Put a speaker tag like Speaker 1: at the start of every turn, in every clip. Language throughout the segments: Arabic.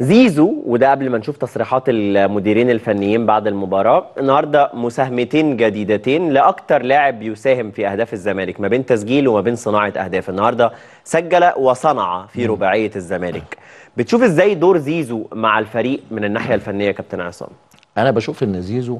Speaker 1: زيزو وده قبل ما نشوف تصريحات المديرين الفنيين بعد المباراة النهاردة مساهمتين جديدتين لأكتر لاعب يساهم في أهداف الزمالك ما بين تسجيل وما بين صناعة أهداف النهاردة سجل وصنع في رباعية الزمالك بتشوف إزاي دور زيزو مع الفريق من الناحية الفنية كابتن عصام
Speaker 2: أنا بشوف إن زيزو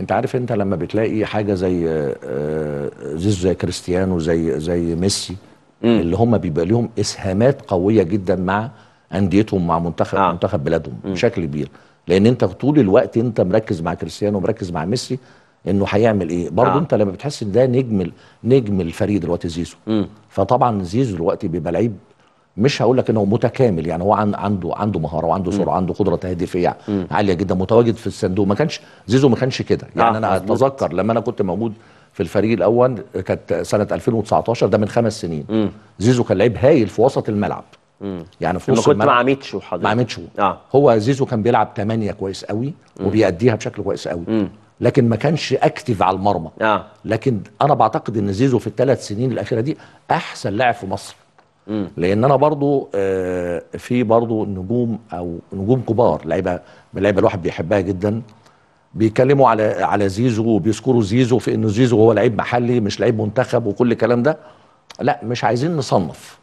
Speaker 2: انت عارف انت لما بتلاقي حاجه زي آه، آه، زيزو زي كريستيانو زي زي ميسي اللي هم بيبقى لهم اسهامات قويه جدا مع انديتهم مع منتخب آه. منتخب بلادهم م. بشكل كبير لان انت طول الوقت انت مركز مع كريستيانو ومركز مع ميسي انه هيعمل ايه برضه آه. انت لما بتحس ان ده نجم نجم الفريق دلوقتي زيزو م. فطبعا زيزو دلوقتي بيبقى لعيب مش هقول لك انه متكامل يعني هو عن عنده عنده مهاره وعنده سرعه عنده قدره تهديفيه عاليه جدا متواجد في الصندوق ما كانش زيزو ما كانش كده يعني آه. انا اتذكر لما انا كنت موجود في الفريق الاول كانت سنه 2019 ده من خمس سنين م. زيزو كان لعيب هايل في وسط الملعب مم. يعني في نص كنت مع ميتشو
Speaker 1: حضرتك مع ميتشو
Speaker 2: آه. هو زيزو كان بيلعب 8 كويس قوي مم. وبيأديها بشكل كويس قوي مم. لكن ما كانش اكتف على المرمى آه. لكن انا بعتقد ان زيزو في الثلاث سنين الاخيره دي احسن لاعب في مصر مم. لان انا برضو آه في برضو نجوم او نجوم كبار لعيبه من اللعيبه الواحد بيحبها جدا بيتكلموا على على زيزو وبيذكروا زيزو في انه زيزو هو لعيب محلي مش لعيب منتخب وكل الكلام ده لا مش عايزين نصنف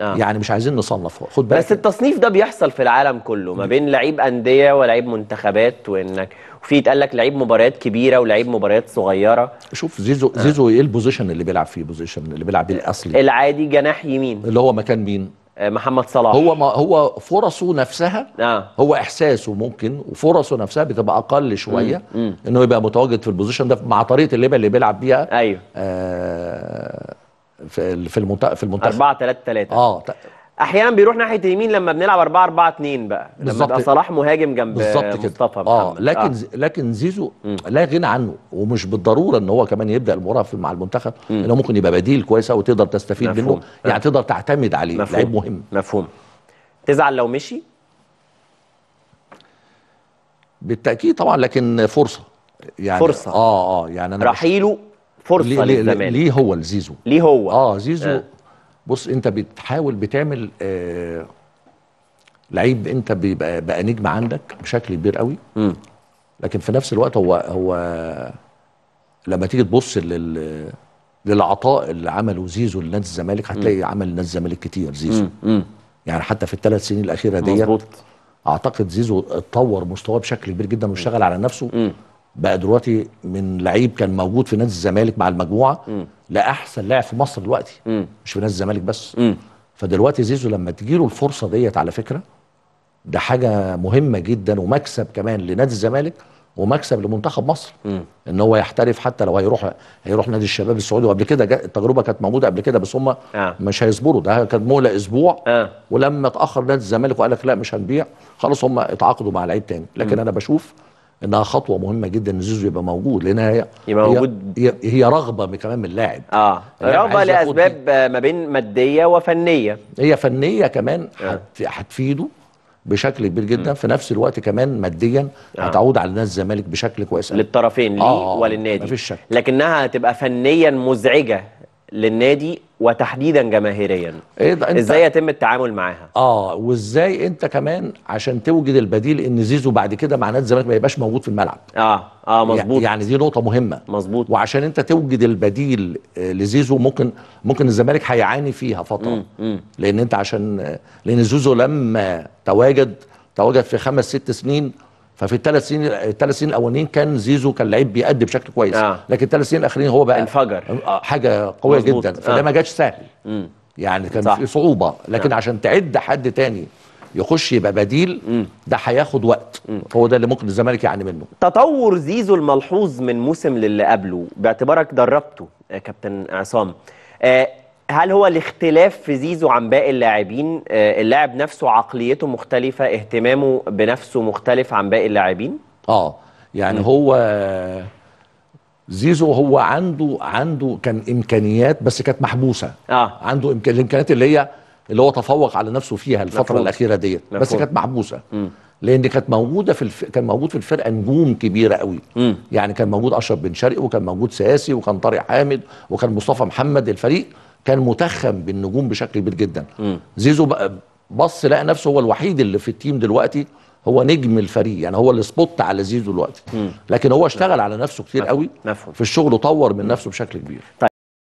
Speaker 2: آه. يعني مش عايزين نصنف خد بالك بس
Speaker 1: التصنيف ده بيحصل في العالم كله ما بين لعيب انديه ولعيب منتخبات وانك وفي يتقال لك لعيب مباريات كبيره
Speaker 2: ولعيب مباريات صغيره شوف زيزو آه. زيزو ايه البوزيشن اللي بيلعب فيه بوزيشن اللي بيلعب بيه الاصلي العادي جناح يمين اللي هو مكان مين آه، محمد صلاح هو ما هو فرصه نفسها آه. هو احساسه ممكن وفرصه نفسها بتبقى اقل شويه مم. مم. انه يبقى متواجد في البوزيشن ده مع طريقه اللعب اللي بيلعب بيها ايوه آه في في المنتخب في المنتخب 4
Speaker 1: 3 3 اه احيانا بيروح ناحيه اليمين لما بنلعب 4 4 2
Speaker 2: بقى لما يبقى صلاح مهاجم
Speaker 1: جنب مصطفى
Speaker 2: اه لكن آه. لكن زيزو م. لا غنى عنه ومش بالضروره ان هو كمان يبدا المباراه مع المنتخب م. انه ممكن يبقى بديل كويس قوي تقدر تستفيد مفهوم. منه يعني تقدر تعتمد عليه لعيب مهم مفهوم تزعل لو مشي بالتاكيد طبعا لكن فرصه يعني فرصه اه اه يعني انا رحيله فرصه ليه للزمالك ليه هو لزيزو ليه هو اه زيزو آه. بص انت بتحاول بتعمل آه لعيب انت بيبقى بقى نجم عندك بشكل كبير قوي م. لكن في نفس الوقت هو هو لما تيجي تبص لل للعطاء اللي عمله زيزو لنادي الزمالك هتلاقي م. عمل نادي الزمالك كتير زيزو م. يعني حتى في الثلاث سنين الاخيره ديت اعتقد زيزو اتطور مستواه بشكل كبير جدا واشتغل على نفسه م. بقى دلوقتي من لعيب كان موجود في نادي الزمالك مع المجموعه م. لاحسن لاعب في مصر دلوقتي م. مش في نادي الزمالك بس م. فدلوقتي زيزو لما تجيله الفرصه ديت على فكره ده حاجه مهمه جدا ومكسب كمان لنادي الزمالك ومكسب لمنتخب مصر م. ان هو يحترف حتى لو هيروح هيروح نادي الشباب السعودي وقبل كده التجربه كانت موجوده قبل كده بس هم آه. مش هيصبروا ده كان مهله اسبوع آه. ولما اتاخر نادي الزمالك وقال لك لا مش هنبيع خلاص هم اتعاقدوا مع لعيب تاني لكن م. انا بشوف انها خطوه مهمه جدا ان زيزو يبقى موجود لان هي يبقى موجود هي, هي رغبه كمان من اللاعب اه يعني رغبه لاسباب
Speaker 1: ما بين ماديه وفنيه
Speaker 2: هي فنيه كمان آه. هتفيده بشكل كبير جدا م. في نفس الوقت كمان ماديا آه. هتعود على ناس الزمالك بشكل كويس
Speaker 1: للطرفين ليه آه وللنادي مفيش شك لكنها هتبقى فنيا مزعجه للنادي وتحديدا جماهيريا إيه ده انت... ازاي يتم التعامل معاها
Speaker 2: اه وازاي انت كمان عشان توجد البديل ان زيزو بعد كده مع نادي الزمالك ما يبقاش موجود في الملعب
Speaker 1: اه اه يعني مظبوط
Speaker 2: يعني دي نقطه مهمه مظبوط وعشان انت توجد البديل آه، لزيزو ممكن ممكن الزمالك هيعاني فيها فتره مم. مم. لان انت عشان آه، لان زيزو لما تواجد تواجد في خمس ست سنين ففي الثلاث سنين الثلاث سنين الاولانيين كان زيزو كان لعيب بيأدي بشكل كويس آه. لكن الثلاث سنين الاخرين هو بقى انفجر آه، حاجه قويه مزبوط. جدا فده آه. ما جاش سهل مم. يعني كان صح. في صعوبه لكن آه. عشان تعد حد تاني يخش يبقى بديل ده هياخد وقت مم. هو ده اللي ممكن الزمالك يعاني منه
Speaker 1: تطور زيزو الملحوظ من موسم للي قبله باعتبارك دربته آه، كابتن عصام آه هل هو الاختلاف في زيزو عن باقي اللاعبين آه، اللاعب نفسه عقليته مختلفة اهتمامه بنفسه مختلف عن باقي اللاعبين
Speaker 2: اه يعني م. هو زيزو هو عنده عنده كان امكانيات بس كانت محبوسه اه عنده إمكان... الامكانيات اللي هي اللي هو تفوق على نفسه فيها الفتره مفهوم. الاخيره ديت بس كانت محبوسه م. لان كانت موجوده في الف... كان موجود في الفرقه نجوم كبيره قوي م. يعني كان موجود اشرف بن شرقي وكان موجود ساسي وكان طارق حامد وكان مصطفى محمد الفريق كان متخم بالنجوم بشكل كبير جدا م. زيزو بقى بص لقى نفسه هو الوحيد اللي في التيم دلوقتي هو نجم الفريق يعني هو السبوت على زيزو دلوقتي لكن هو اشتغل على نفسه كتير قوي في الشغل وطور من نفسه بشكل كبير طيب.